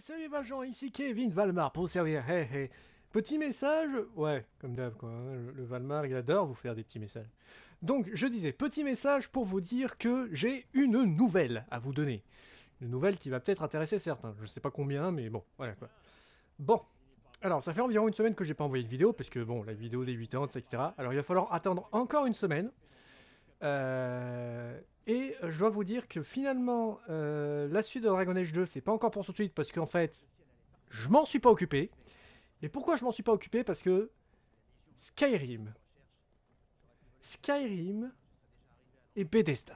salut Valjean, ici Kevin Valmar pour vous servir. Petit message, ouais, comme d'hab quoi, hein. le, Valmar il adore vous faire des petits messages. Donc je disais, petit message pour vous dire que j'ai une nouvelle à vous donner. Une nouvelle qui va peut-être intéresser certains, je sais pas combien, mais bon, voilà quoi. Bon, alors ça fait environ une semaine que j'ai pas envoyé de vidéo, parce que bon, la vidéo des 8 ans, etc. Alors il va falloir attendre encore une semaine. Euh et euh, je dois vous dire que finalement, euh, la suite de Dragon Age 2, c'est pas encore pour tout de suite parce qu'en fait, je m'en suis pas occupé. Et pourquoi je m'en suis pas occupé Parce que Skyrim. Skyrim et Bethesda.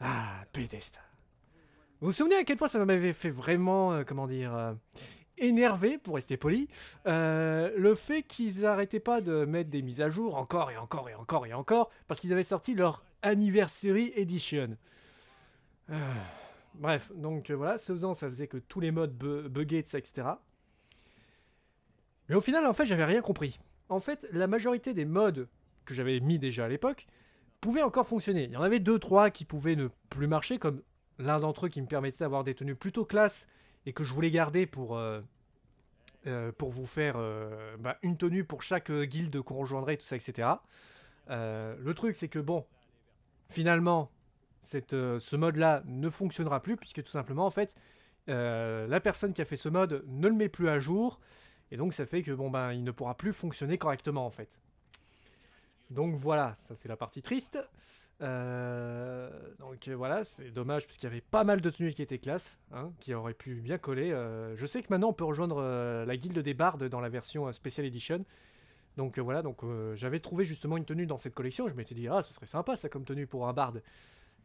Ah, Bethesda. Vous vous souvenez à quel point ça m'avait fait vraiment, euh, comment dire, énervé, pour rester poli, le fait qu'ils n'arrêtaient pas de mettre des mises à jour encore et encore et encore et encore, parce qu'ils avaient sorti leur Anniversary Edition. Ah. bref, donc euh, voilà, ce faisant, ça faisait que tous les modes buggaient, etc. Mais au final, en fait, j'avais rien compris. En fait, la majorité des modes que j'avais mis déjà à l'époque pouvaient encore fonctionner. Il y en avait 2-3 qui pouvaient ne plus marcher, comme l'un d'entre eux qui me permettait d'avoir des tenues plutôt classe et que je voulais garder pour, euh, euh, pour vous faire bah, une tenue pour chaque guilde qu'on rejoindrait, tout ça, etc. le truc, c'est que bon, Finalement, euh, ce mode-là ne fonctionnera plus puisque tout simplement, en fait, euh, la personne qui a fait ce mode ne le met plus à jour et donc ça fait que bon ben il ne pourra plus fonctionner correctement en fait. Donc voilà, ça c'est la partie triste. Euh, donc voilà, c'est dommage parce qu'il y avait pas mal de tenues qui étaient classe, hein, qui auraient pu bien coller. je sais que maintenant on peut rejoindre la guilde des bardes dans la version Special Edition donc euh, voilà, donc euh, j'avais trouvé justement une tenue dans cette collection. Je m'étais dit, ah, ce serait sympa ça comme tenue pour un barde.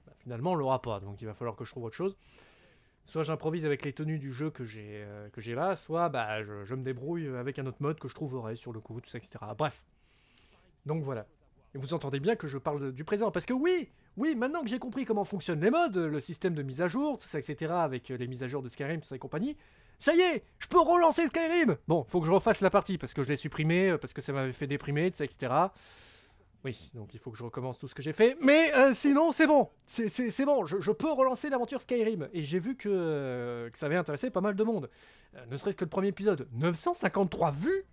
Bah, finalement, on l'aura pas, donc il va falloir que je trouve autre chose. Soit j'improvise avec les tenues du jeu que j'ai euh, là, soit bah, je, me débrouille avec un autre mode que je trouverai sur le coup, tout ça, etc. Bref. Donc voilà. Et vous entendez bien que je parle du présent, parce que oui, oui, maintenant que j'ai compris comment fonctionnent les modes, le système de mise à jour, tout ça, etc., avec les mises à jour de Skyrim, tout ça et compagnie, ça y est, je peux relancer Skyrim Bon, faut que je refasse la partie parce que je l'ai supprimé, euh, parce que ça m'avait fait déprimer, etc. Oui, donc il faut que je recommence tout ce que j'ai fait. Mais euh, sinon, c'est bon. C'est bon, je, peux relancer l'aventure Skyrim. Et j'ai vu que, euh, ça avait intéressé pas mal de monde. ne serait-ce que le premier épisode. 953 vues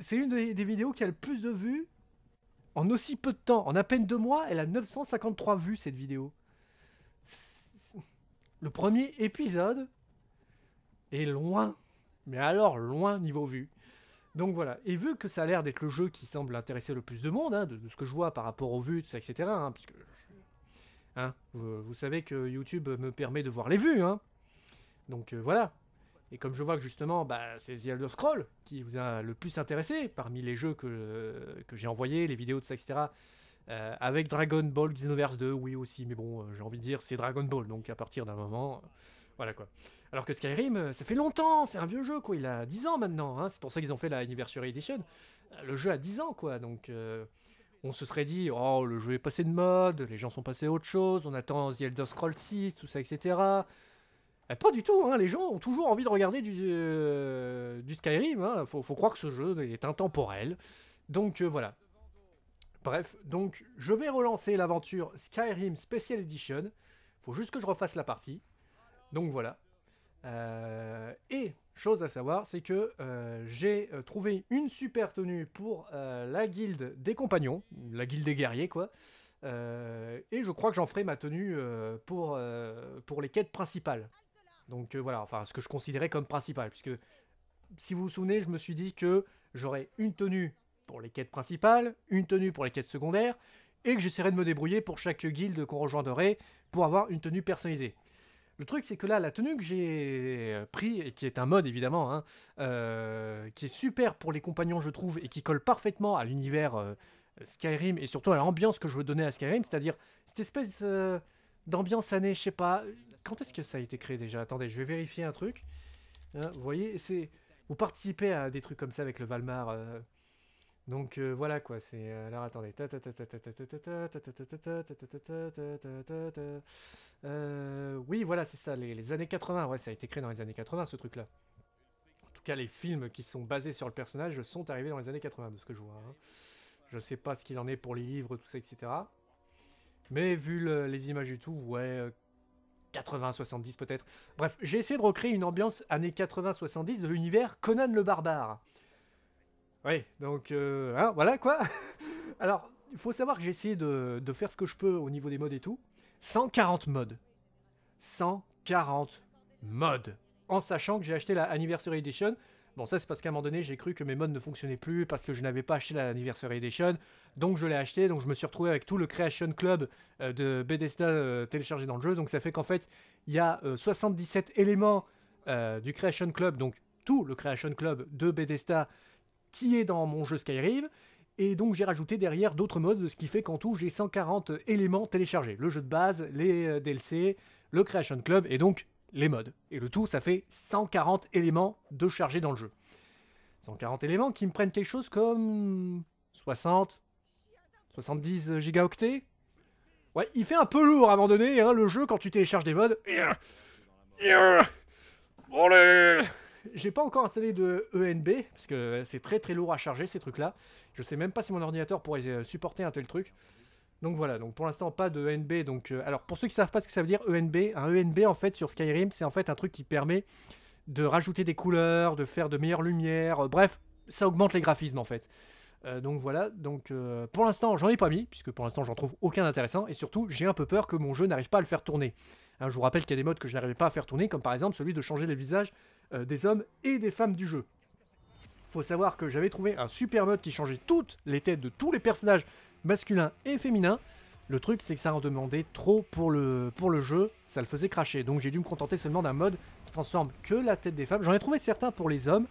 C'est une des, des, vidéos qui a le plus de vues en aussi peu de temps. En à peine deux mois, elle a 953 vues, cette vidéo. Le premier épisode est loin, mais alors loin niveau vue. Donc voilà, et vu que ça a l'air d'être le jeu qui semble intéresser le plus de monde, hein, de, ce que je vois par rapport aux vues, etc., hein, puisque hein, vous, savez que YouTube me permet de voir les vues, donc euh, voilà. Et comme je vois que justement, bah, c'est The Elder Scroll qui vous a le plus intéressé parmi les jeux que, euh, j'ai envoyés, les vidéos, de ça, etc., avec Dragon Ball Xenoverse 2, oui aussi, mais bon, euh, j'ai envie de dire, c'est Dragon Ball, donc à partir d'un moment, voilà quoi. Alors que Skyrim, euh, ça fait longtemps, c'est un vieux jeu, quoi. Il a 10 ans maintenant, hein. c'est pour ça qu'ils ont fait la Anniversary Edition. Le jeu a 10 ans, quoi, donc... Euh, on se serait dit, oh, le jeu est passé de mode, les gens sont passés à autre chose, on attend The Elder Scrolls 6, tout ça, etc. Eh, pas du tout, hein. les gens ont toujours envie de regarder du, euh, Skyrim. Hein. Faut, croire que ce jeu est intemporel. Donc voilà. Bref, donc je vais relancer l'aventure Skyrim Special Edition. Faut juste que je refasse la partie. Donc voilà. Euh, et chose à savoir, c'est que euh, j'ai euh, trouvé une super tenue pour la guilde des compagnons, la guilde des guerriers quoi. et je crois que j'en ferai ma tenue pour, pour les quêtes principales. Donc voilà, enfin ce que je considérais comme principal, puisque si vous vous souvenez, je me suis dit que j'aurais une tenue pour les quêtes principales, une tenue pour les quêtes secondaires, et que j'essaierai de me débrouiller pour chaque guilde qu'on rejoindrait pour avoir une tenue personnalisée. Le truc, c'est que là, la tenue que j'ai euh, pris, et qui est un mode évidemment, hein, euh, qui est super pour les compagnons, je trouve, et qui colle parfaitement à l'univers euh, Skyrim et surtout à l'ambiance que je veux donner à Skyrim, c'est-à-dire cette espèce d'ambiance année, je sais pas. Quand est-ce que ça a été créé déjà Attendez, je vais vérifier un truc. Hein, vous voyez, c'est. Vous participez à des trucs comme ça avec le Valmar. Donc voilà quoi, c'est. Alors attendez. Euh, oui, voilà, c'est ça, les, années 80. Ouais, ça a été créé dans les années 80 ce truc-là. En tout cas, les films qui sont basés sur le personnage sont arrivés dans les années 80, de ce que je vois. Je sais pas ce qu'il en est pour les livres, tout ça, etc. Mais vu les images et tout, ouais. 80, 70 peut-être. Bref, j'ai essayé de recréer une ambiance années 80, 70 de l'univers Conan le Barbare. Oui, donc euh, hein, voilà quoi. Alors, il faut savoir que j'ai essayé de, faire ce que je peux au niveau des modes et tout. 140 modes. 140 modes. En sachant que j'ai acheté la Anniversary Edition. Bon, ça c'est parce qu'à un moment donné, j'ai cru que mes modes ne fonctionnaient plus parce que je n'avais pas acheté la Anniversary Edition. Donc je l'ai acheté, donc je me suis retrouvé avec tout le Creation Club euh, de Bethesda euh, téléchargé dans le jeu. Donc ça fait qu'en fait, il y a 77 éléments du Creation Club, donc tout le Creation Club de Bethesda qui est dans mon jeu Skyrim. Et donc j'ai rajouté derrière d'autres modes, ce qui fait qu'en tout j'ai 140 éléments téléchargés. Le jeu de base, les euh, DLC, le Creation Club et donc les modes. Et le tout, ça fait 140 éléments de chargés dans le jeu. 140 éléments qui me prennent quelque chose comme 60, 70 gigaoctets. Ouais, il fait un peu lourd à un moment donné, hein, le jeu, quand tu télécharges des mods. Allez j'ai pas encore installé de ENB, parce que c'est très très lourd à charger ces trucs-là. Je sais même pas si mon ordinateur pourrait euh, supporter un tel truc. Donc voilà, donc pour l'instant pas de ENB. Donc, euh, alors pour ceux qui savent pas ce que ça veut dire ENB, un ENB en fait sur Skyrim, c'est en fait un truc qui permet de rajouter des couleurs, de faire de meilleures lumières, euh, bref, ça augmente les graphismes en fait. donc voilà, donc pour l'instant j'en ai pas mis, puisque pour l'instant j'en trouve aucun intéressant, et surtout j'ai un peu peur que mon jeu n'arrive pas à le faire tourner. Hein, je vous rappelle qu'il y a des modes que je n'arrivais pas à faire tourner, comme par exemple celui de changer les visages euh, des hommes et des femmes du jeu. Faut savoir que j'avais trouvé un super mode qui changeait toutes les têtes de tous les personnages masculins et féminins. Le truc, c'est que ça en demandait trop pour le, pour le jeu, ça le faisait cracher. Donc j'ai dû me contenter seulement d'un mode qui transforme que la tête des femmes. J'en ai trouvé certains pour les hommes,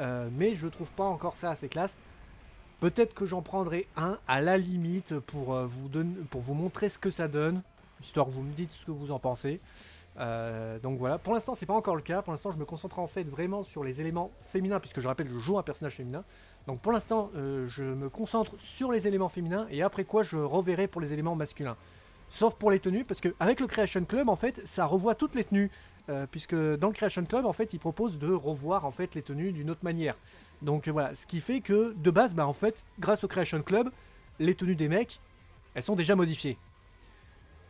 euh, mais je trouve pas encore ça assez classe. Peut-être que j'en prendrai un à la limite pour, euh, vous, donner, pour vous montrer ce que ça donne, histoire que vous me dites ce que vous en pensez. Euh, donc voilà, pour l'instant c'est pas encore le cas, pour l'instant je me concentre en fait vraiment sur les éléments féminins, puisque je rappelle je joue un personnage féminin, donc pour l'instant euh, je me concentre sur les éléments féminins et après quoi je reverrai pour les éléments masculins. Sauf pour les tenues, parce qu'avec le Creation Club en fait ça revoit toutes les tenues, euh, puisque dans le Creation Club en fait il propose de revoir en fait les tenues d'une autre manière. Donc voilà, ce qui fait que de base bah, en fait grâce au Creation Club, les tenues des mecs elles sont déjà modifiées.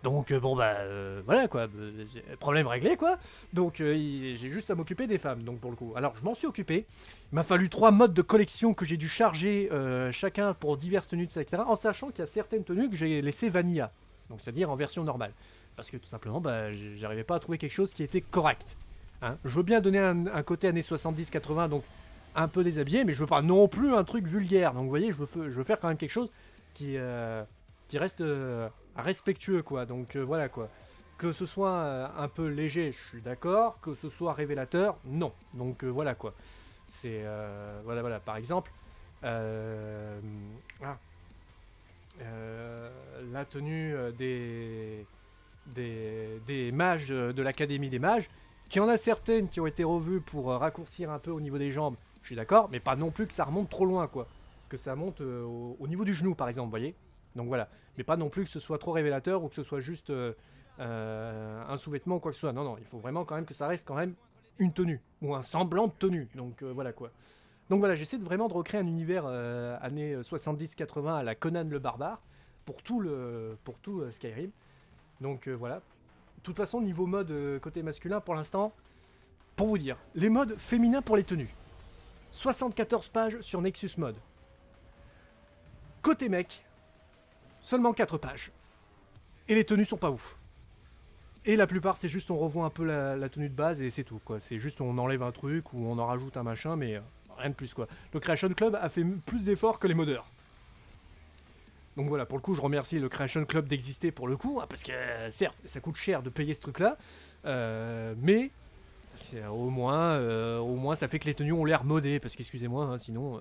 Donc euh, bon bah euh, voilà quoi, euh, problème réglé quoi. Donc j'ai juste à m'occuper des femmes donc pour le coup. Alors je m'en suis occupé. Il m'a fallu trois modes de collection que j'ai dû charger chacun pour diverses tenues etc. En sachant qu'il y a certaines tenues que j'ai laissées vanilla, donc c'est-à-dire en version normale, parce que tout simplement bah j'arrivais pas à trouver quelque chose qui était correct. Hein. Je veux bien donner un, côté années 70-80 donc un peu déshabillé, mais je veux pas non plus un truc vulgaire. Donc vous voyez, je veux, je veux faire quand même quelque chose qui qui reste respectueux, quoi. Donc euh, voilà, quoi. Que ce soit euh, un peu léger, je suis d'accord. Que ce soit révélateur, non. Donc euh, voilà, quoi. C'est. voilà, voilà. Par exemple. Ah, la tenue des, des, des mages de l'Académie des mages, qui en a certaines qui ont été revues pour raccourcir un peu au niveau des jambes, je suis d'accord, mais pas non plus que ça remonte trop loin, quoi. Que ça monte au, niveau du genou, par exemple, vous voyez donc voilà. Mais pas non plus que ce soit trop révélateur ou que ce soit juste euh, euh, un sous-vêtement ou quoi que ce soit. Non, non, il faut vraiment quand même que ça reste quand même une tenue ou un semblant de tenue. Donc euh, voilà quoi. Donc voilà, j'essaie de vraiment de recréer un univers années 70-80 à la Conan le barbare pour tout le pour tout Skyrim. Donc voilà. De toute façon, niveau mode côté masculin pour l'instant, pour vous dire, les modes féminins pour les tenues. 74 pages sur Nexus Mode. Côté mec, Seulement 4 pages. Et les tenues sont pas ouf. Et la plupart, c'est juste on revoit un peu la, tenue de base et c'est tout. quoi. C'est juste on enlève un truc ou on en rajoute un machin, mais euh, rien de plus. quoi. Le Creation Club a fait plus d'efforts que les modeurs. Donc voilà, pour le coup, je remercie le Creation Club d'exister pour le coup, hein, parce que certes, ça coûte cher de payer ce truc-là, euh, mais euh, au moins, au moins, ça fait que les tenues ont l'air modées, parce qu'excusez-moi, hein, sinon...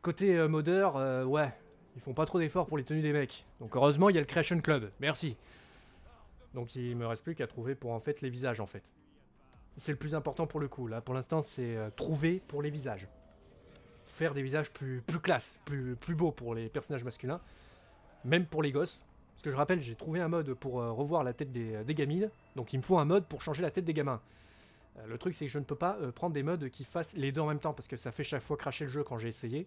côté modeur, ouais, ils font pas trop d'efforts pour les tenues des mecs. Donc heureusement, il y a le Creation Club. Merci. Donc il me reste plus qu'à trouver pour en fait les visages en fait. C'est le plus important pour le coup. Là, pour l'instant, c'est euh, trouver pour les visages. Faire des visages plus, plus classe, plus, plus beaux pour les personnages masculins. Même pour les gosses. Parce que je rappelle, j'ai trouvé un mode pour euh, revoir la tête des, gamines. Donc il me faut un mode pour changer la tête des gamins. Euh, le truc, c'est que je ne peux pas prendre des modes qui fassent les deux en même temps. Parce que ça fait chaque fois cracher le jeu quand j'ai essayé.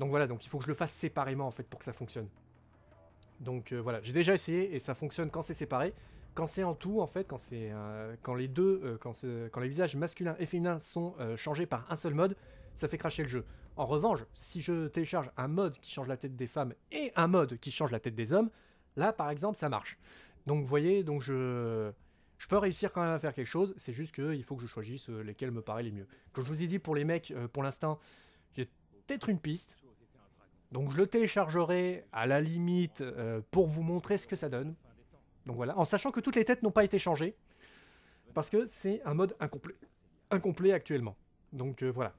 Donc voilà, donc il faut que je le fasse séparément en fait pour que ça fonctionne. Donc euh, voilà, j'ai déjà essayé et ça fonctionne quand c'est séparé. Quand c'est en tout en fait, quand euh, quand les deux, euh, quand, les visages masculins et féminins sont changés par un seul mode, ça fait cracher le jeu. En revanche, si je télécharge un mode qui change la tête des femmes et un mode qui change la tête des hommes, là par exemple ça marche. Donc vous voyez, donc je je peux réussir quand même à faire quelque chose, c'est juste qu'il faut que je choisisse lesquels me paraît les mieux. Comme je vous ai dit, pour les mecs, pour l'instant, j'ai peut-être une piste, donc je le téléchargerai à la limite euh, pour vous montrer ce que ça donne. Donc voilà, en sachant que toutes les têtes n'ont pas été changées, parce que c'est un mode incomplet, actuellement. Donc euh, voilà.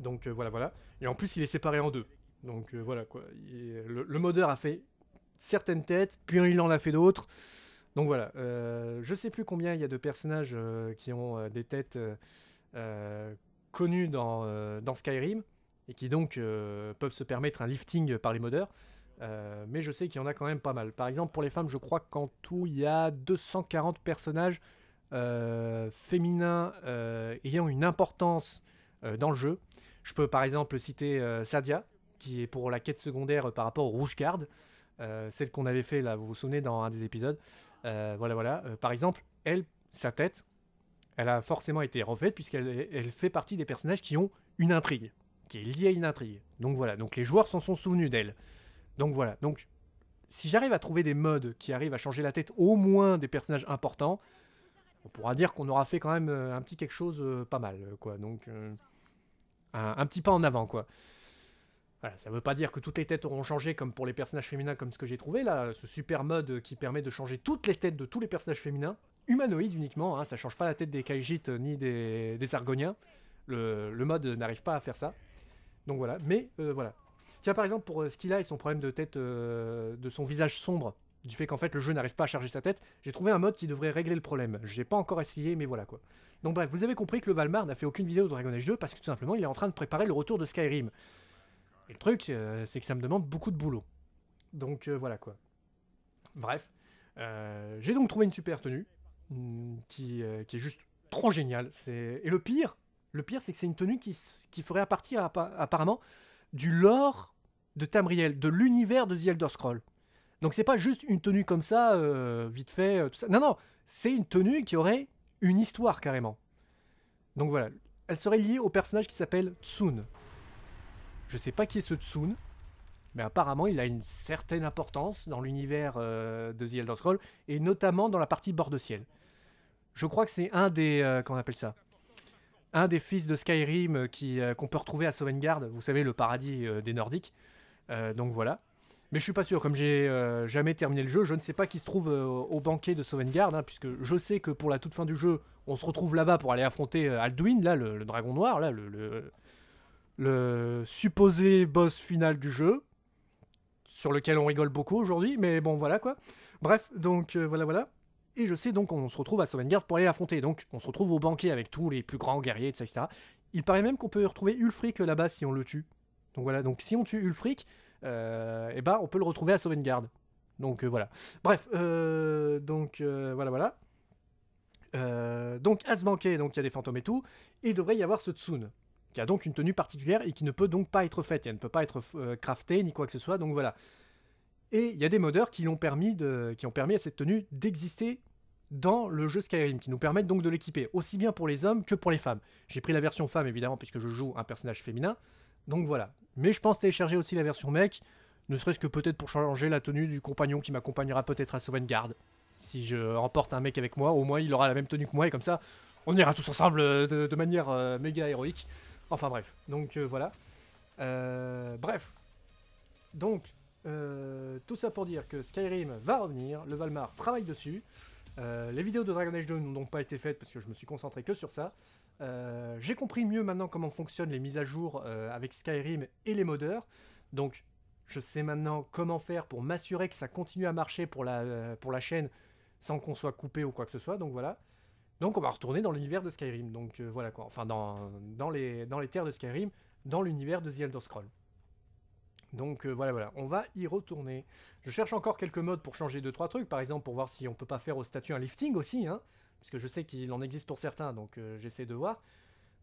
Donc euh, voilà, voilà. Et en plus, il est séparé en deux. Donc voilà quoi. le, modeur a fait certaines têtes, puis il en a fait d'autres. Donc voilà. je sais plus combien il y a de personnages qui ont des têtes connues dans Skyrim et qui donc euh, peuvent se permettre un lifting par les modeurs. Euh, mais je sais qu'il y en a quand même pas mal. Par exemple, pour les femmes, je crois qu'en tout, il y a 240 personnages euh, féminins ayant une importance dans le jeu. Je peux par exemple citer Sadia, qui est pour la quête secondaire par rapport au Rouge Garde. celle qu'on avait fait là, vous vous souvenez, dans un des épisodes. voilà, voilà. par exemple, elle, sa tête, elle a forcément été refaite puisqu'elle elle fait partie des personnages qui ont une intrigue qui est liée à une intrigue. Donc voilà, donc les joueurs s'en sont souvenus d'elle. Donc voilà, donc si j'arrive à trouver des modes qui arrivent à changer la tête au moins des personnages importants, on pourra dire qu'on aura fait quand même euh, un petit quelque chose euh, pas mal, euh, quoi. Donc un, petit pas en avant, quoi. Voilà, ça ne veut pas dire que toutes les têtes auront changé comme pour les personnages féminins, comme ce que j'ai trouvé là, ce super mode qui permet de changer toutes les têtes de tous les personnages féminins, humanoïdes uniquement, Ça hein, ça change pas la tête des Kaijites ni des, Argoniens. Le, le mode n'arrive pas à faire ça. Donc voilà, mais euh, voilà. Tiens, par exemple, pour euh, ce qu'il a et son problème de tête, euh, de son visage sombre, du fait qu'en fait le jeu n'arrive pas à charger sa tête, j'ai trouvé un mode qui devrait régler le problème. J'ai pas encore essayé, mais voilà quoi. Donc bref, vous avez compris que le Valmar n'a fait aucune vidéo de Dragon Age 2 parce que tout simplement il est en train de préparer le retour de Skyrim. Et le truc, c'est que ça me demande beaucoup de boulot. Donc voilà quoi. Bref, j'ai donc trouvé une super tenue mm, qui, qui est juste trop géniale. Et le pire, le pire, c'est que c'est une tenue qui, ferait partie apparemment du lore de Tamriel, de l'univers de The Elder Scrolls. Donc c'est pas juste une tenue comme ça, euh, vite fait, euh, tout ça. Non, non, c'est une tenue qui aurait une histoire carrément. Donc voilà, elle serait liée au personnage qui s'appelle Tsun. Je sais pas qui est ce Tsun, mais apparemment il a une certaine importance dans l'univers euh, de The Elder Scrolls, et notamment dans la partie bord de ciel. Je crois que c'est un des... qu'on appelle ça un des fils de Skyrim euh, euh, qu'on peut retrouver à Sovengarde, vous savez, le paradis euh, des Nordiques. donc voilà. Mais je suis pas sûr, comme j'ai jamais terminé le jeu, je ne sais pas qui se trouve au banquet de Sovengarde, hein, puisque je sais que pour la toute fin du jeu, on se retrouve là-bas pour aller affronter Alduin, là, le, dragon noir, là, le, supposé boss final du jeu, sur lequel on rigole beaucoup aujourd'hui, mais bon, voilà quoi. Bref, donc voilà, voilà. Et je sais donc qu'on se retrouve à Sovngarde pour aller l'affronter. Donc on se retrouve au banquet avec tous les plus grands guerriers, etc. Il paraît même qu'on peut retrouver Ulfric là-bas si on le tue. Donc voilà, donc si on tue Ulfric, euh, et eh ben on peut le retrouver à Sovngarde. Donc euh, voilà. Bref, euh, donc euh, voilà, voilà. donc à ce banquet, donc il y a des fantômes et tout, et il devrait y avoir ce Tsun, qui a donc une tenue particulière et qui ne peut donc pas être faite, elle ne peut pas être craftée ni quoi que ce soit, donc voilà. Et il y a des modeurs qui, l'ont permis de, qui ont permis à cette tenue d'exister dans le jeu Skyrim, qui nous permettent donc de l'équiper, aussi bien pour les hommes que pour les femmes. J'ai pris la version femme, évidemment, puisque je joue un personnage féminin. Donc voilà. Mais je pense télécharger aussi la version mec, ne serait-ce que peut-être pour changer la tenue du compagnon qui m'accompagnera peut-être à Sauvegarde. Si je remporte un mec avec moi, au moins il aura la même tenue que moi, et comme ça, on ira tous ensemble euh, de, manière euh, méga héroïque. Enfin bref. Donc euh, voilà. bref. Donc, euh, tout ça pour dire que Skyrim va revenir, le Valmar travaille dessus. Euh, les vidéos de Dragon Age 2 n'ont donc pas été faites parce que je me suis concentré que sur ça. Euh, j'ai compris mieux maintenant comment fonctionnent les mises à jour avec Skyrim et les modeurs. Donc je sais maintenant comment faire pour m'assurer que ça continue à marcher pour la, pour la chaîne sans qu'on soit coupé ou quoi que ce soit. Donc voilà. Donc on va retourner dans l'univers de Skyrim. Donc voilà quoi. Enfin dans, dans, les, dans les terres de Skyrim, dans l'univers de The Elder Scrolls. Donc euh, voilà, voilà, on va y retourner. Je cherche encore quelques modes pour changer 2-3 trucs, par exemple pour voir si on peut pas faire au statut un lifting aussi, hein, parce que je sais qu'il en existe pour certains, donc euh, j'essaie de voir.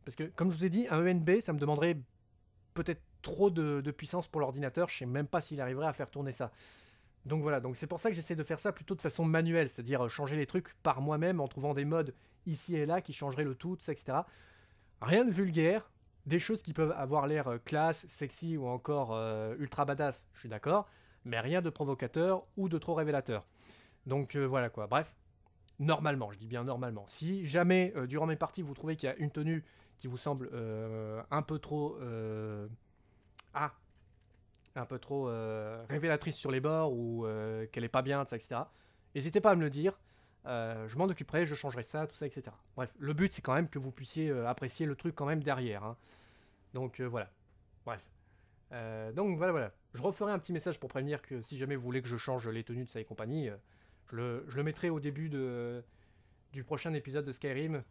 Parce que comme je vous ai dit, un ENB, ça me demanderait peut-être trop de, puissance pour l'ordinateur, je sais même pas s'il arriverait à faire tourner ça. Donc voilà, donc c'est pour ça que j'essaie de faire ça plutôt de façon manuelle, c'est-à-dire euh, changer les trucs par moi-même en trouvant des modes ici et là qui changeraient le tout, etc. Rien de vulgaire, des choses qui peuvent avoir l'air euh, classe, sexy ou encore euh, ultra badass, je suis d'accord, mais rien de provocateur ou de trop révélateur. Donc euh, voilà quoi, bref, normalement, je dis bien normalement. Si jamais durant mes parties vous trouvez qu'il y a une tenue qui vous semble un peu trop... ah un peu trop révélatrice sur les bords ou qu'elle est pas bien, etc. N'hésitez pas à me le dire. je m'en occuperai, je changerai ça, tout ça, etc. Bref, le but c'est quand même que vous puissiez apprécier le truc quand même derrière. Hein. Donc euh, voilà. Bref. Euh, donc voilà, voilà. Je referai un petit message pour prévenir que si jamais vous voulez que je change les tenues de ça et compagnie, euh, je le, mettrai au début de, du prochain épisode de Skyrim,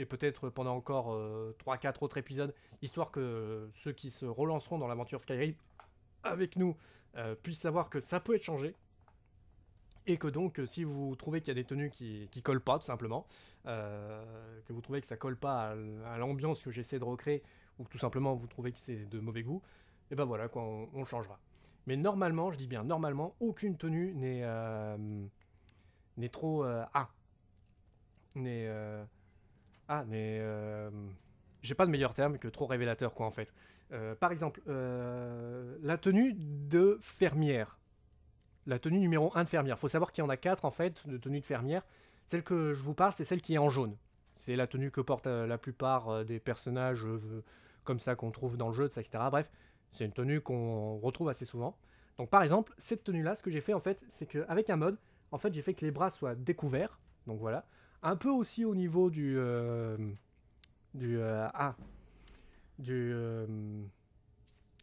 et peut-être pendant encore 3-4 autres épisodes, histoire que ceux qui se relanceront dans l'aventure Skyrim avec nous puissent savoir que ça peut être changé, et que donc si vous trouvez qu'il y a des tenues qui, qui collent pas tout simplement, que vous trouvez que ça colle pas à, l'ambiance que j'essaie de recréer, ou tout simplement vous trouvez que c'est de mauvais goût, et eh ben voilà, quoi, on, changera. Mais normalement, je dis bien normalement, aucune tenue n'est euh, n'est trop ah n'est ah n'est j'ai pas de meilleur terme que trop révélateur quoi en fait. par exemple, la tenue de fermière, la tenue numéro 1 de fermière. Faut savoir qu'il y en a quatre en fait de tenues de fermière. Celle que je vous parle, c'est celle qui est en jaune. C'est la tenue que portent la plupart des personnages comme ça qu'on trouve dans le jeu, etc. Bref, c'est une tenue qu'on retrouve assez souvent. Donc par exemple, cette tenue-là, ce que j'ai fait en fait, c'est qu'avec un mode, en fait j'ai fait que les bras soient découverts, donc voilà. Un peu aussi au niveau du... Euh, du... Euh, ah Du... Euh,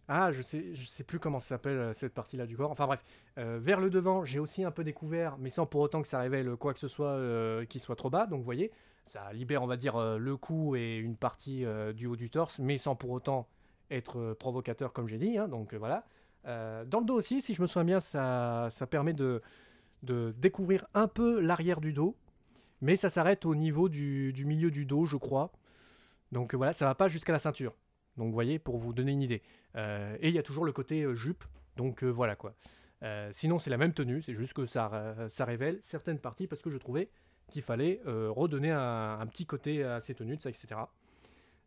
ah, je sais, je sais plus comment ça s'appelle cette partie-là du corps. Enfin bref, vers le devant, j'ai aussi un peu découvert, mais sans pour autant que ça révèle quoi que ce soit qui soit trop bas. Donc vous voyez, ça libère, on va dire, euh, le cou et une partie euh, du haut du torse, mais sans pour autant être euh, provocateur, comme j'ai dit. Hein, donc voilà. dans le dos aussi, si je me souviens bien, ça, ça permet de, de découvrir un peu l'arrière du dos, mais ça s'arrête au niveau du, milieu du dos, je crois. Donc voilà, ça va pas jusqu'à la ceinture. Donc vous voyez, pour vous donner une idée. et il y a toujours le côté jupe, donc voilà quoi. sinon c'est la même tenue, c'est juste que ça, ça révèle certaines parties parce que je trouvais qu'il fallait euh, redonner un, petit côté à ces tenues, etc.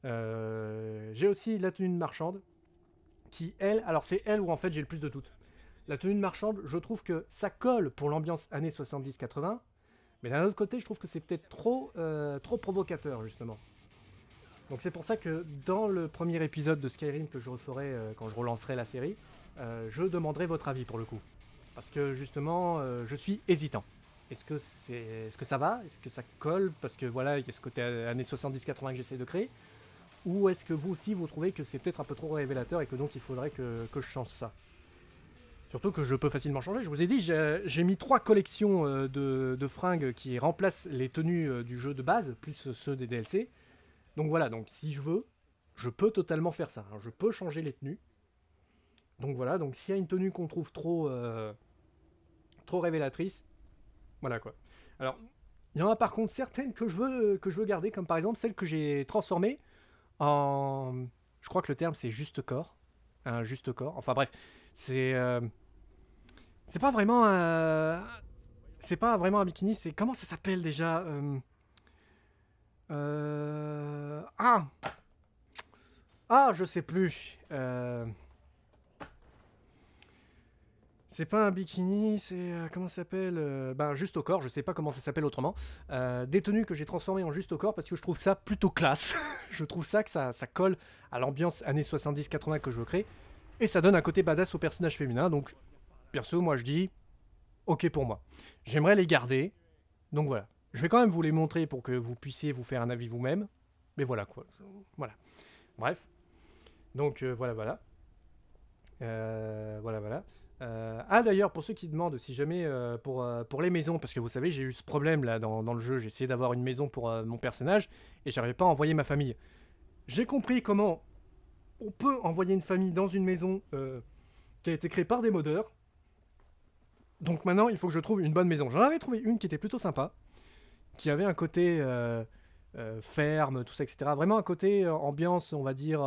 Euh, j'ai aussi la tenue de marchande, qui elle, alors c'est elle où en fait j'ai le plus de doutes. La tenue de marchande, je trouve que ça colle pour l'ambiance années 70-80, mais d'un autre côté, je trouve que c'est peut-être trop, euh, trop provocateur justement. Donc c'est pour ça que dans le premier épisode de Skyrim que je referai quand je relancerai la série, je demanderai votre avis pour le coup. Parce que justement, je suis hésitant. Est-ce que, c'est, est-ce que ça va Est-ce que ça colle Parce que voilà, il y a ce côté années 70-80 que j'essaie de créer. Ou est-ce que vous aussi, vous trouvez que c'est peut-être un peu trop révélateur et que donc il faudrait que, je change ça Surtout que je peux facilement changer. Je vous ai dit, j'ai, mis trois collections euh, de, fringues qui remplacent les tenues euh, du jeu de base, plus ceux des DLC. Donc voilà, donc si je veux, je peux totalement faire ça. Je peux changer les tenues. Donc voilà, donc s'il y a une tenue qu'on trouve trop, euh, trop révélatrice, voilà quoi. Alors, il y en a par contre certaines que je veux, que je veux garder, comme par exemple celle que j'ai transformée en. Je crois que le terme c'est juste corps. Un juste corps. Enfin bref, c'est. Euh, c'est pas vraiment un. C'est pas vraiment un bikini, c'est. Comment ça s'appelle déjà euh... Euh... Ah Ah, je sais plus. Euh. C'est pas un bikini, c'est euh, comment ça s'appelle euh, Ben juste au corps. Je sais pas comment ça s'appelle autrement. Euh, des tenues que j'ai transformé en juste au corps parce que je trouve ça plutôt classe. je trouve ça que ça, ça colle à l'ambiance années 70-80 que je veux créer et ça donne un côté badass au personnage féminin. Donc perso, moi je dis ok pour moi. J'aimerais les garder. Donc voilà. Je vais quand même vous les montrer pour que vous puissiez vous faire un avis vous-même. Mais voilà quoi. Voilà. Bref. Donc euh, voilà, voilà. voilà, voilà. Euh, ah d'ailleurs, pour ceux qui demandent, si jamais euh, pour, euh, pour les maisons, parce que vous savez, j'ai eu ce problème là dans, dans le jeu, J'essayais d'avoir une maison pour mon personnage et j'arrivais pas à envoyer ma famille. J'ai compris comment on peut envoyer une famille dans une maison qui a été créée par des modeurs. Donc maintenant, il faut que je trouve une bonne maison. J'en avais trouvé une qui était plutôt sympa, qui avait un côté ferme, tout ça, etc. Vraiment un côté ambiance, on va dire,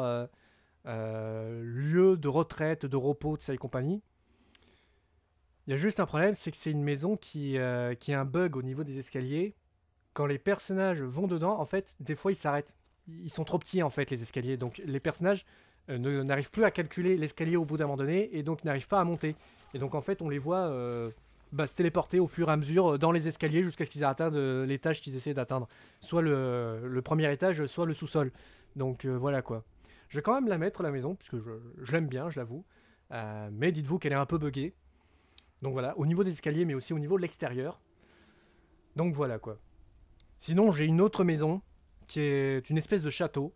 lieu de retraite, de repos, de ça et compagnie il y a juste un problème, c'est que c'est une maison euh, qui, a un bug au niveau des escaliers. Quand les personnages vont dedans, en fait, des fois ils s'arrêtent. Ils sont trop petits en fait les escaliers, donc les personnages euh, n'arrivent plus à calculer l'escalier au bout d'un moment donné et donc n'arrivent pas à monter. Et donc en fait on les voit euh, bah, se téléporter au fur et à mesure dans les escaliers jusqu'à ce qu'ils atteignent l'étage qu'ils essaient d'atteindre. Soit le, premier étage, soit le sous-sol. Donc voilà quoi. Je vais quand même la mettre la maison, puisque je, je l'aime bien, je l'avoue. mais dites-vous qu'elle est un peu buggée. Donc voilà, au niveau des escaliers, mais aussi au niveau de l'extérieur. Donc voilà quoi. Sinon, j'ai une autre maison qui est une espèce de château.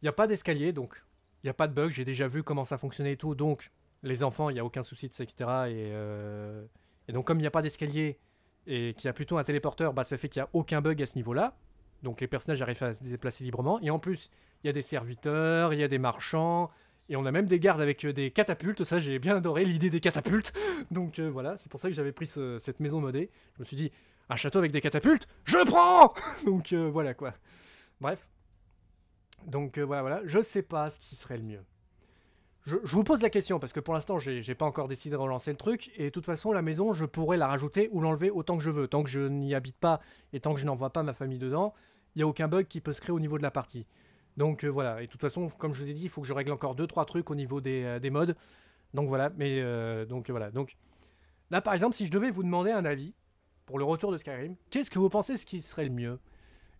Il n'y a pas d'escalier, donc il n'y a pas de bug. J'ai déjà vu comment ça fonctionnait et tout. Donc les enfants, il n'y a aucun souci de ça, etc. Euh, et, donc comme il n'y a pas d'escalier et qu'il y a plutôt un téléporteur, bah, ça fait qu'il n'y a aucun bug à ce niveau-là. Donc les personnages arrivent à se déplacer librement. Et en plus, il y a des serviteurs, il y a des marchands, et on a même des gardes avec euh, des catapultes. Ça, j'ai bien adoré l'idée des catapultes. Donc euh, voilà, c'est pour ça que j'avais pris cette maison modée. Je me suis dit, un château avec des catapultes, je prends Donc euh, voilà quoi. Bref. Donc voilà, voilà. Je sais pas ce qui serait le mieux. Je, vous pose la question parce que pour l'instant, j'ai pas encore décidé de relancer le truc. Et de toute façon, la maison, je pourrais la rajouter ou l'enlever autant que je veux. Tant que je n'y habite pas et tant que je n'envoie pas ma famille dedans, il n'y a aucun bug qui peut se créer au niveau de la partie. Donc euh, voilà, et de toute façon, comme je vous ai dit, il faut que je règle encore 2-3 trucs au niveau euh, des, modes. Donc voilà, mais euh, donc voilà. Donc là par exemple, si je devais vous demander un avis pour le retour de Skyrim, qu'est-ce que vous pensez ce qui serait le mieux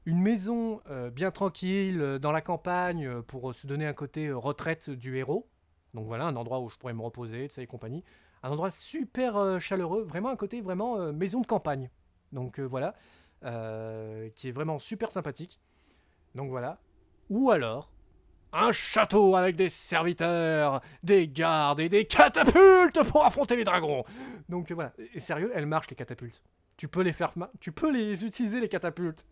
Une maison bien tranquille dans la campagne pour se donner un côté retraite du héros. Donc voilà, un endroit où je pourrais me reposer, et compagnie. Un endroit super chaleureux, vraiment un côté vraiment maison de campagne. Donc voilà, qui est vraiment super sympathique. Donc voilà, ou alors, un château avec des serviteurs, des gardes et des catapultes pour affronter les dragons. Donc voilà, et sérieux, elles marchent les catapultes. Tu peux les faire, tu peux les utiliser les catapultes.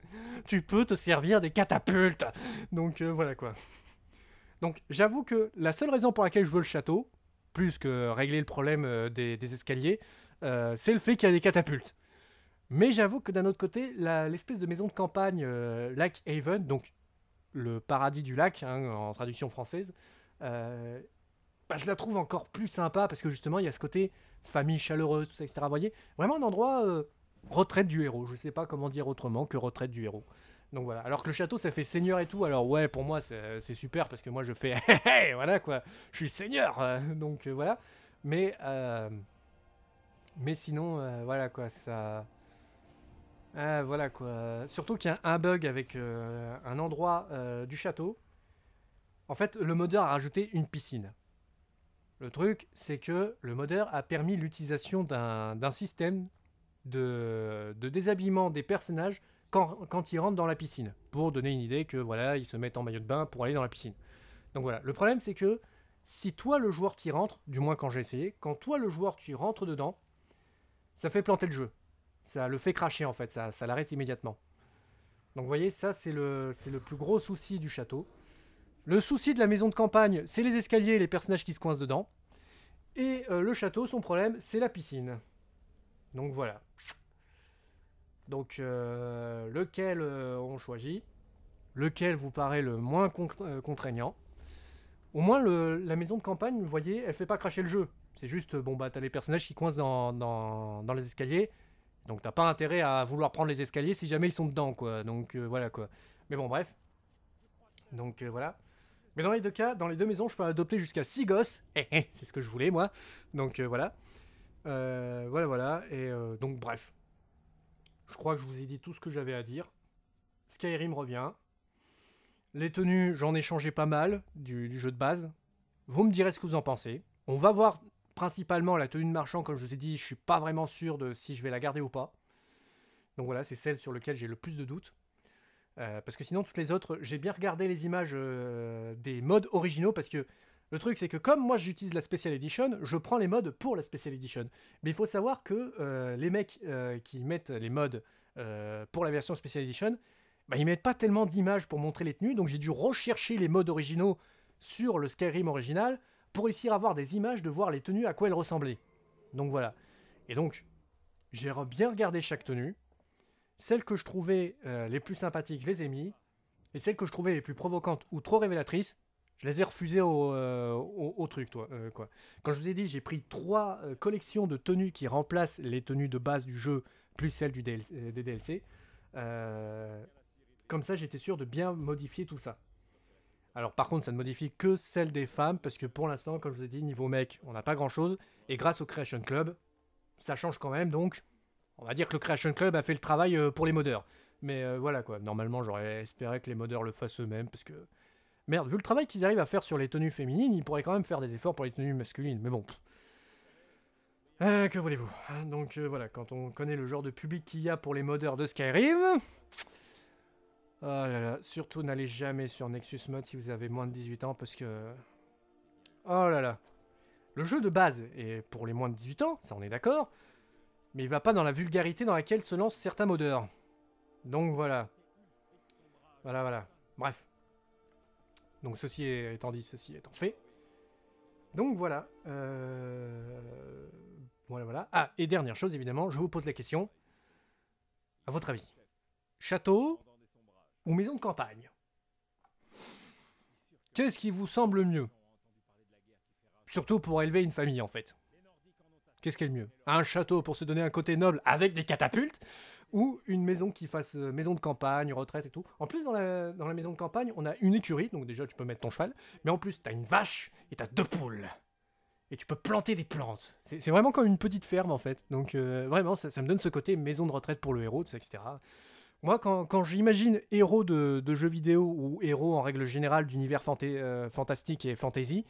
Tu peux te servir des catapultes. Donc euh, voilà quoi. Donc j'avoue que la seule raison pour laquelle je veux le château, plus que régler le problème euh, des, escaliers, euh, c'est le fait qu'il y a des catapultes. Mais j'avoue que d'un autre côté, l'espèce de maison de campagne Lake Haven, donc le paradis du lac, hein, en traduction française, euh, bah, je la trouve encore plus sympa parce que justement, il y a ce côté famille chaleureuse, tout ça, etc. Vous voyez, vraiment un endroit euh, retraite du héros. Je sais pas comment dire autrement que retraite du héros. Donc voilà. Alors que le château, ça fait seigneur et tout. Alors ouais, pour moi, c'est super parce que moi, je fais hey, voilà quoi, je suis seigneur. Euh, donc voilà. Mais mais sinon, voilà quoi, ça. Ah, voilà quoi. Surtout qu'il y a un bug avec euh, un endroit euh, du château. En fait, le modeur a rajouté une piscine. Le truc, c'est que le modeur a permis l'utilisation d'un système de, déshabillement des personnages quand, ils rentrent dans la piscine. Pour donner une idée que voilà, ils se mettent en maillot de bain pour aller dans la piscine. Donc voilà. Le problème, c'est que si toi, le joueur qui rentres, du moins quand j'ai essayé, quand toi, le joueur, tu rentres dedans, ça fait planter le jeu ça le fait cracher en fait, ça, l'arrête immédiatement. Donc vous voyez, ça c'est le, plus gros souci du château. Le souci de la maison de campagne, c'est les escaliers et les personnages qui se coincent dedans. Et euh, le château, son problème, c'est la piscine. Donc voilà. Donc euh, lequel euh, on choisit Lequel vous paraît le moins contraignant Au moins la maison de campagne, vous voyez, elle fait pas cracher le jeu. C'est juste, bon bah t'as les personnages qui coincent dans les escaliers, donc t'as pas intérêt à vouloir prendre les escaliers si jamais ils sont dedans, quoi. Donc euh, voilà, quoi. Mais bon, bref. Donc euh, voilà. Mais dans les deux cas, dans les deux maisons, je peux adopter jusqu'à 6 gosses. Eh, eh, c'est ce que je voulais, moi. Donc euh, voilà. voilà, voilà. Et donc bref. Je crois que je vous ai dit tout ce que j'avais à dire. Skyrim revient. Les tenues, j'en ai changé pas mal du jeu de base. Vous me direz ce que vous en pensez. On va voir principalement la tenue de marchand, comme je vous ai dit, je suis pas vraiment sûr de si je vais la garder ou pas. Donc voilà, c'est celle sur laquelle j'ai le plus de doutes. Euh, parce que sinon, toutes les autres, j'ai bien regardé les images euh, des modes originaux, parce que le truc, c'est que comme moi j'utilise la Special Edition, je prends les modes pour la Special Edition. Mais il faut savoir que euh, les mecs qui mettent les modes pour la version Special Edition, bah, ils mettent pas tellement d'images pour montrer les tenues, donc j'ai dû rechercher les modes originaux sur le Skyrim original pour réussir à avoir des images, de voir les tenues à quoi elles ressemblaient. Donc voilà. Et donc, j'ai bien regardé chaque tenue. Celles que je trouvais euh, les plus sympathiques, je les ai mis. Et celles que je trouvais les plus provocantes ou trop révélatrices, je les ai refusées au, euh, truc, toi, euh, quoi. Quand je vous ai dit, j'ai pris trois collections de tenues qui remplacent les tenues de base du jeu, plus celles du des DLC. comme ça, j'étais sûr de bien modifier tout ça. Alors par contre, ça ne modifie que celle des femmes, parce que pour l'instant, comme je vous ai dit, niveau mec, on n'a pas grand-chose. Et grâce au Creation Club, ça change quand même, donc on va dire que le Creation Club a fait le travail euh, pour les modeurs. Mais euh, voilà quoi, normalement j'aurais espéré que les modeurs le fassent eux-mêmes, parce que... Merde, vu le travail qu'ils arrivent à faire sur les tenues féminines, ils pourraient quand même faire des efforts pour les tenues masculines, mais bon... Euh, que voulez-vous hein Donc voilà, quand on connaît le genre de public qu'il y a pour les modeurs de Skyrim... Oh là là, surtout n'allez jamais sur Nexus Mode si vous avez moins de 18 ans parce que... Oh là là. Le jeu de base est pour les moins de 18 ans, ça on est d'accord, mais il va pas dans la vulgarité dans laquelle se lancent certains modeurs. Donc voilà. Voilà, voilà. Bref. Donc ceci étant dit, ceci étant fait. Donc voilà. Euh, voilà, voilà. Ah, et dernière chose, évidemment, je vous pose la question. À votre avis. Château ou maison de campagne Qu'est-ce qui vous semble mieux Surtout pour élever une famille en fait. Qu'est-ce qui est le mieux Un château pour se donner un côté noble avec des catapultes ou une maison qui fasse euh, maison de campagne, retraite et tout. En plus, dans la, maison de campagne, on a une écurie, donc déjà tu peux mettre ton cheval, mais en plus, t'as une vache et t'as deux poules. Et tu peux planter des plantes. C'est vraiment comme une petite ferme en fait. Donc euh, vraiment, ça, ça me donne ce côté maison de retraite pour le héros, etc. Moi, quand, j'imagine héros de, jeux vidéo ou héros en règle générale d'univers euh, fantastique et fantasy,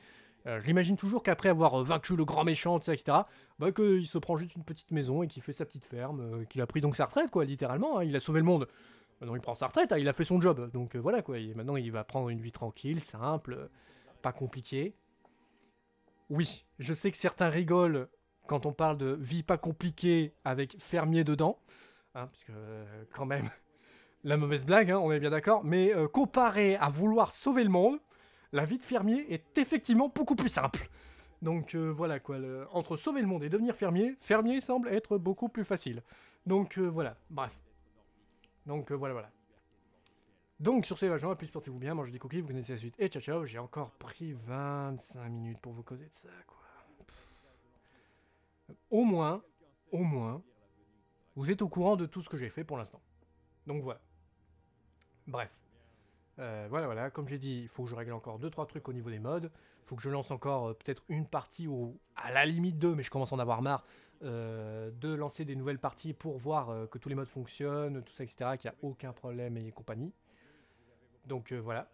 euh, je l'imagine toujours qu'après avoir euh, vaincu le grand méchant, etc., bah, qu'il se prend juste une petite maison et qu'il fait sa petite ferme, qu'il a pris donc sa retraite, quoi, littéralement. Hein. il a sauvé le monde. Maintenant, il prend sa retraite, hein, il a fait son job. Donc voilà, quoi. Et maintenant, il va prendre une vie tranquille, simple, pas compliquée. Oui, je sais que certains rigolent quand on parle de vie pas compliquée avec fermier dedans puisque hein, parce que euh, quand même, la mauvaise blague, hein, on est bien d'accord, mais euh, comparé à vouloir sauver le monde, la vie de fermier est effectivement beaucoup plus simple. Donc euh, voilà quoi, entre sauver le monde et devenir fermier, fermier semble être beaucoup plus facile. Donc voilà, bref. Donc voilà, voilà. Donc sur ce, les gens, plus portez-vous bien, mangez des cookies, vous connaissez la suite. Et ciao ciao, j'ai encore pris 25 minutes pour vous causer de ça quoi. Au moins, au moins, vous êtes au courant de tout ce que j'ai fait pour l'instant. Donc voilà. Bref. Euh, voilà, voilà, comme j'ai dit, il faut que je règle encore 2-3 trucs au niveau des modes. Il faut que je lance encore euh, peut-être une partie ou à la limite deux, mais je commence à en avoir marre euh, de lancer des nouvelles parties pour voir que tous les modes fonctionnent, tout ça, etc., qu'il n'y a aucun problème et compagnie. Donc voilà.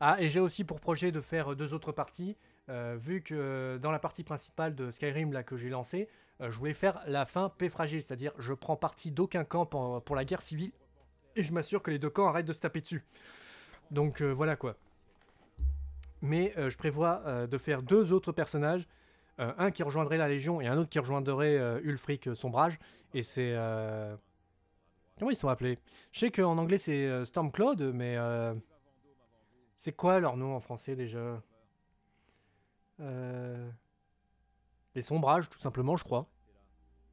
Ah, et j'ai aussi pour projet de faire deux autres parties, vu que dans la partie principale de Skyrim là, que j'ai lancée, euh, je voulais faire la fin paix fragile, c'est-à-dire je prends parti d'aucun camp pour, la guerre civile et je m'assure que les deux camps arrêtent de se taper dessus. Donc euh, voilà quoi. Mais euh, je prévois de faire deux autres personnages un qui rejoindrait la Légion et un autre qui rejoindrait Ulfric Sombrage. Et c'est. Comment ils sont appelés Je sais qu'en anglais c'est Stormcloud, mais. C'est quoi leur nom en français déjà les sombrages, tout simplement, je crois.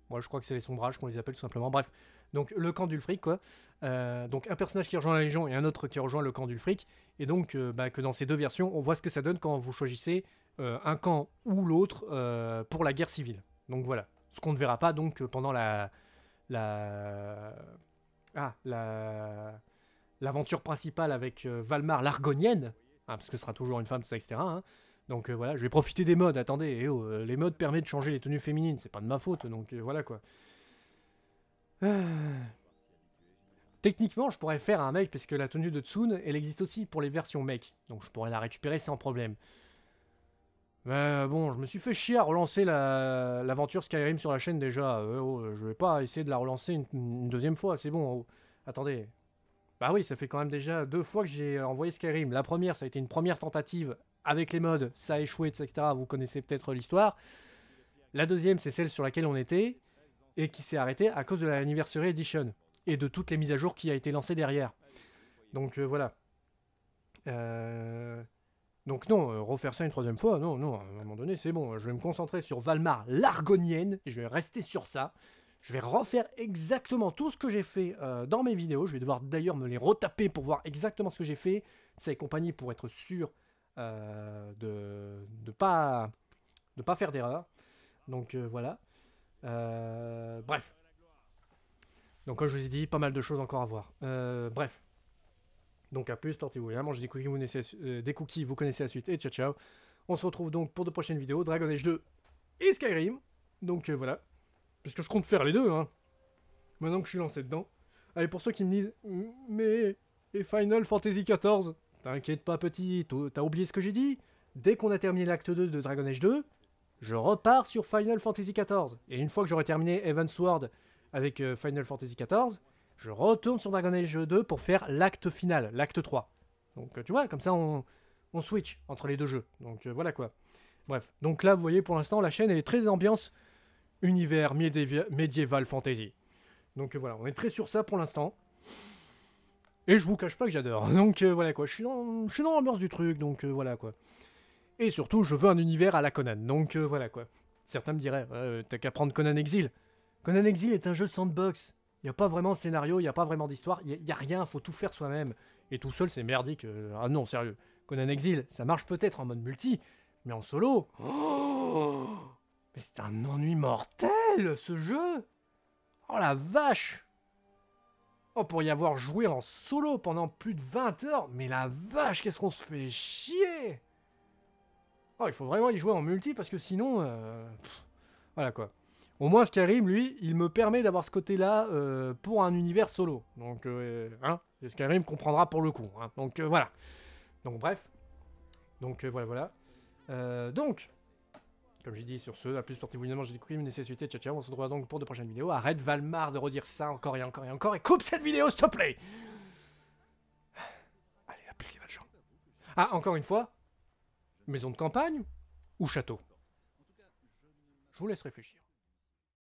Moi, je crois que c'est les sombrages qu'on les appelle tout simplement. Bref, donc le camp d'Ulfric, quoi. Euh, donc un personnage qui rejoint la Légion et un autre qui rejoint le camp d'Ulfric. Et donc euh, bah, que dans ces deux versions, on voit ce que ça donne quand vous choisissez euh, un camp ou l'autre pour la guerre civile. Donc voilà. Ce qu'on ne verra pas donc pendant la... la... Ah, la... L'aventure principale avec Valmar l'Argonienne, ah, parce que ce sera toujours une femme, ça, etc. Hein, donc euh, voilà, je vais profiter des modes. Attendez, eh oh, euh, les modes permettent de changer les tenues féminines, c'est pas de ma faute, donc euh, voilà quoi. Ah. Techniquement, je pourrais faire un mec parce que la tenue de Tsun, elle existe aussi pour les versions mec, donc je pourrais la récupérer sans problème. Mais bon, je me suis fait chier à relancer l'aventure Skyrim sur la chaîne déjà. Oh, je vais pas essayer de la relancer une, deuxième fois, c'est bon. Oh. Attendez. Bah oui, ça fait quand même déjà deux fois que j'ai envoyé Skyrim. La première, ça a été une première tentative avec les modes, ça a échoué, etc. Vous connaissez peut-être l'histoire. La deuxième, c'est celle sur laquelle on était et qui s'est arrêtée à cause de l'Anniversary Edition et de toutes les mises à jour qui a été lancée derrière. Donc euh, voilà. Euh, donc non, euh, refaire ça une troisième fois, non, non, à un moment donné, c'est bon. Hein. Je vais me concentrer sur Valmar l'Argonienne, et je vais rester sur ça. Je vais refaire exactement tout ce que j'ai fait dans mes vidéos. Je vais devoir d'ailleurs me les retaper pour voir exactement ce que j'ai fait. Ça et compagnie pour être sûr euh, de ne pas, de pas faire d'erreur. Donc euh, voilà. Euh, bref. Donc comme je vous ai dit, pas mal de choses encore à voir. bref. Donc à plus, portez-vous bien, mangez des cookies, vous connaissez, des cookies, vous connaissez la suite, et ciao ciao. On se retrouve donc pour de prochaines vidéos, Dragon Age 2 et Skyrim. Donc voilà. Parce que je compte faire les deux, hein. Maintenant que je suis lancé dedans. Allez, pour ceux qui me disent, mais... Et Final Fantasy XIV T'inquiète pas, petit, t'as oublié ce que j'ai dit Dès qu'on a terminé l'acte 2 de Dragon Age 2, je repars sur Final Fantasy XIV. Et une fois que j'aurai terminé Evan Sword avec euh, Final Fantasy XIV, je retourne sur Dragon Age 2 pour faire l'acte final, l'acte 3. Donc euh, tu vois, comme ça on, on switch entre les deux jeux. Donc euh, voilà quoi. Bref, donc là vous voyez pour l'instant la chaîne elle est très ambiance univers médiéval fantasy. Donc voilà, on est très sur ça pour l'instant. Et je vous cache pas que j'adore. Donc euh, voilà quoi, je suis dans, l'ambiance du truc, donc euh, voilà quoi. Et surtout, je veux un univers à la Conan, donc euh, voilà quoi. Certains me diraient, t'as qu'à prendre Conan Exil. Conan Exil est un jeu sandbox. Il n'y a pas vraiment de scénario, il n'y a pas vraiment d'histoire, il y a, rien, faut tout faire soi-même. Et tout seul, c'est merdique. ah non, sérieux. Conan Exil, ça marche peut-être en mode multi, mais en solo. mais c'est un ennui mortel, ce jeu Oh la vache Oh, pour y avoir joué en solo pendant plus de 20 heures, mais la vache, qu'est-ce qu'on se fait chier Oh, il faut vraiment y jouer en multi parce que sinon, euh, voilà quoi. Au moins Skyrim, lui, il me permet d'avoir ce côté-là euh, pour un univers solo. Donc, euh, hein, Skyrim comprendra pour le coup. Hein. Donc voilà. Donc bref. Donc voilà, voilà. donc, comme j'ai dit, sur ce, à plus sportif évidemment, j'ai découvert une nécessité, tchao, on se retrouve donc pour de prochaines vidéos. Arrête Valmar de redire ça encore et encore et encore, et coupe cette vidéo, s'il te plaît Allez, la plus les Valjean. Ah, encore une fois, maison de campagne ou château Je vous laisse réfléchir.